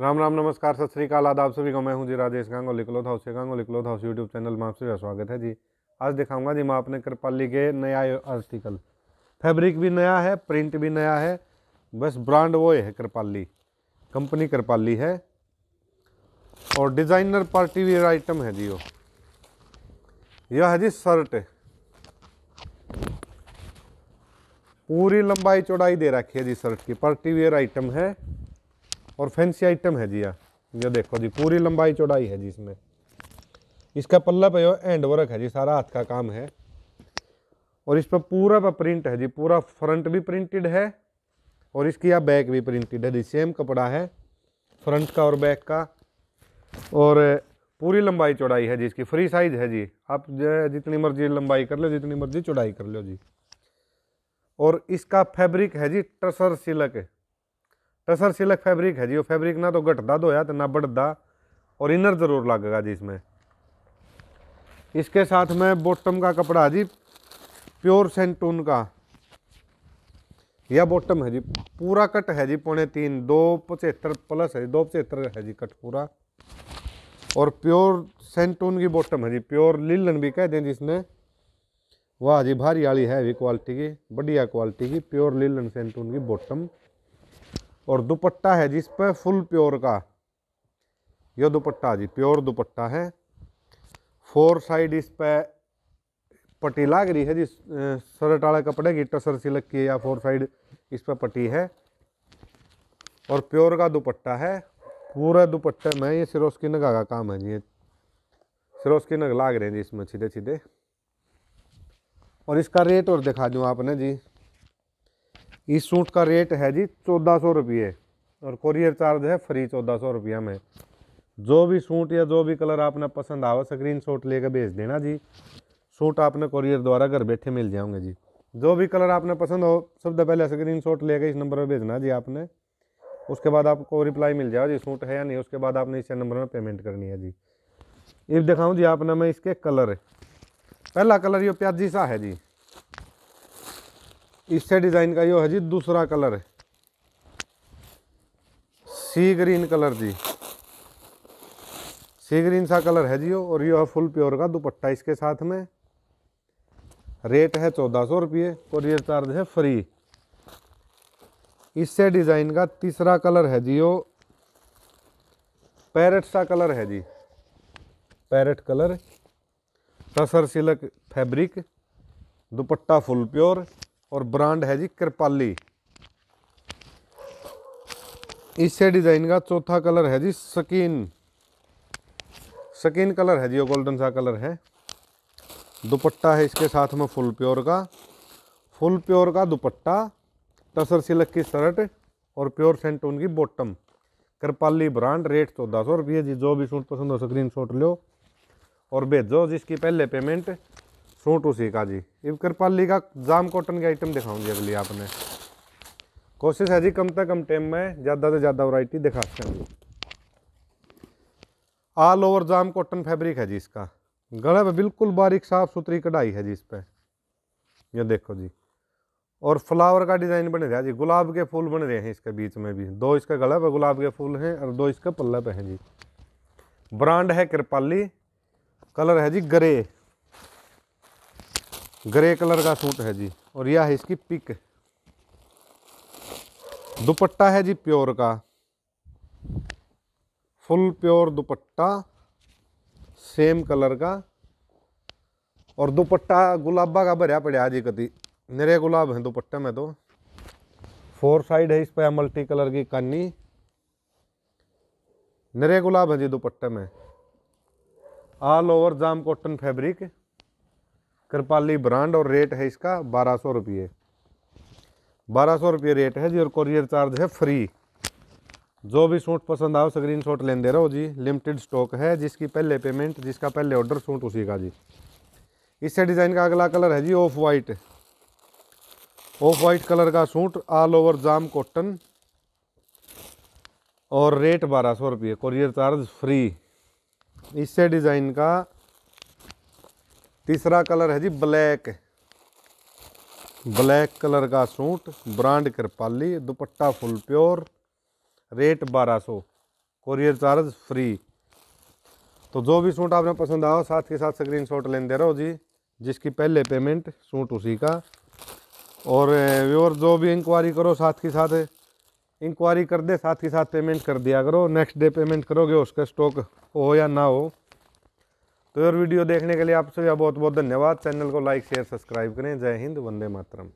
राम राम नमस्कार सत श्रीकाल आदाब सभी को मैं हूं जी राजेश गांगो था उसे गांगो था उस यूट्यूब चैनल में का स्वागत है जी आज दिखाऊंगा जी मैं अपने कृपाली के नया आर्टिकल फैब्रिक भी नया है प्रिंट भी नया है बस ब्रांड वो है कृपाली कंपनी कृपाली है और डिज़ाइनर पार्टी वेयर आइटम है जी वो यह है जी शर्ट पूरी लंबाई चौड़ाई दे रखी है जी शर्ट की पार्टी वेयर आइटम है और फैंसी आइटम है जी ये देखो जी पूरी लंबाई चौड़ाई है जी इसमें इसका पल्ला पे एंड वर्क है जी सारा हाथ का काम है और इस पर पूरा पर प्रिंट है जी पूरा फ्रंट भी प्रिंटेड है और इसकी यहाँ बैक भी प्रिंटेड है जी सेम कपड़ा है फ्रंट का और बैक का और पूरी लंबाई चौड़ाई है जी इसकी फ्री साइज है जी आप जितनी मर्जी लंबाई कर लो जितनी मर्जी चौड़ाई कर लो जी और इसका फैब्रिक है जी tussar silk tussar silk fabric है जी वो फैब्रिक ना तो घटता धोया तो ना बढ़ता और इनर ज़रूर लगेगा जी इसमें इसके साथ में बॉटम का कपड़ा जी प्योर सेंटून का यह बॉटम है जी पूरा कट है जी पौने तीन दो पचहत्तर प्लस है जी दो पचहत्तर है जी कट पूरा और प्योर सेंटून की बॉटम है जी प्योर लीलन भी कह दें जिसने वाह जी भारी वाली है भी क्वालिटी की बढ़िया क्वालिटी की प्योर लीलन सेंटून की बॉटम और दुपट्टा है जिस पर फुल प्योर का यह दुपट्टा जी प्योर दुपट्टा है फोर साइड इस पर पट्टी लाग रही है जिस वाले कपड़े की टसर सिलक की या फोर साइड इस पर पट्टी है और प्योर का दुपट्टा है पूरे दुपट्टे में ये सिरोस्किन नगा का काम है जी ये सिरोस्किन नग लाग रहे हैं जी इसमें सीधे सीधे और इसका रेट और दिखा दूँ आपने जी इस सूट का रेट है जी चौदह सौ रुपये और कोरियर चार्ज है फ्री चौदह सौ रुपये में जो भी सूट या जो भी कलर आपने पसंद आवे स्क्रीन शॉट लेकर भेज देना जी सूट आपने कोरियर द्वारा घर बैठे मिल जाऊँगे जी जो भी कलर आपने पसंद हो सबसे पहले स्क्रीन शॉट लेकर इस नंबर पर भेजना जी आपने उसके बाद आपको रिप्लाई मिल जाएगा जी सूट है या नहीं उसके बाद आपने इस नंबर में पेमेंट करनी है जी इफ दिखाऊँ जी आपने मैं इसके कलर पहला कलर ये प्याजी सा है जी इससे डिज़ाइन का यो है जी दूसरा कलर है सी ग्रीन कलर जी सी ग्रीन सा कलर है जी यो और यो है फुल प्योर का दुपट्टा इसके साथ में रेट है चौदह सौ रुपये और ये चार्ज है फ्री इससे डिज़ाइन का तीसरा कलर है जी यो पैरट सा कलर है जी parrot colour tussar silk fabric dupatta full pure और ब्रांड है जी कृपाली इससे डिज़ाइन का चौथा कलर है जी स्किन स्किन कलर है जी वो गोल्डन सा कलर है दुपट्टा है इसके साथ में फुल प्योर का फुल प्योर का दुपट्टा तसर सिलक की शर्ट और प्योर सेंट की बॉटम कृपाली ब्रांड रेट चौदह सौ रुपये जी जो भी सूट पसंद हो स्क्रीन शॉट लो और भेजो जिसकी पहले पेमेंट सूट उसी का जी इव कृपाली का जाम कॉटन के आइटम दिखाऊंगी अगली आपने कोशिश है जी कम से कम टाइम में ज़्यादा से ज़्यादा वराइटी दिखा सकें all over jam cotton fabric है जी इसका गले में बिल्कुल बारीक साफ सुथरी कढ़ाई है जी इस पर ये देखो जी और फ्लावर का डिज़ाइन बन रहा है जी गुलाब के फूल बन रहे हैं इसके बीच में भी दो इसके गले पर गुलाब के फूल हैं और दो इसके पल्ले पे हैं जी ब्रांड है कृपाली कलर है जी ग्रे ग्रे कलर का सूट है जी और यह है इसकी पिक दुपट्टा है जी प्योर का full pure dupatta same colour का और दुपट्टा गुलाबा का भरया पड़ा जी कति निरे गुलाब है दुपट्टे में तो फोर साइड है इस पर मल्टी कलर की कानी निरे गुलाब है जी दुपट्टे में all over jam cotton fabric Kripali brand और रेट है इसका बारह सौ रुपये बारह सौ रुपये रेट है जी और कोरियर चार्ज है फ्री जो भी सूट पसंद आओ स्क्रीन शॉट लेन दे रहो जी लिमिटेड स्टॉक है जिसकी पहले पेमेंट जिसका पहले ऑर्डर सूट उसी का जी इससे डिज़ाइन का अगला कलर है जी off white off white colour का suit all over jam cotton और रेट बारह सौ रुपये कोरियर चार्ज फ्री इससे डिज़ाइन का तीसरा कलर है जी ब्लैक ब्लैक कलर का suit brand Kripali dupatta full pure rate 1200 courier charge free तो जो भी सूट आपने पसंद आओ साथ के साथ स्क्रीन शॉट लेने दे रहो जी जिसकी पहले पेमेंट सूट उसी का और व्यूअर जो भी इंक्वायरी करो साथ के साथ इंक्वायरी कर दे साथ ही साथ पेमेंट कर दिया करो नेक्स्ट डे पेमेंट करोगे उसका स्टॉक हो या ना हो तो और वीडियो देखने के लिए आप सभी बहुत बहुत धन्यवाद चैनल को लाइक शेयर सब्सक्राइब करें जय हिंद वंदे मातरम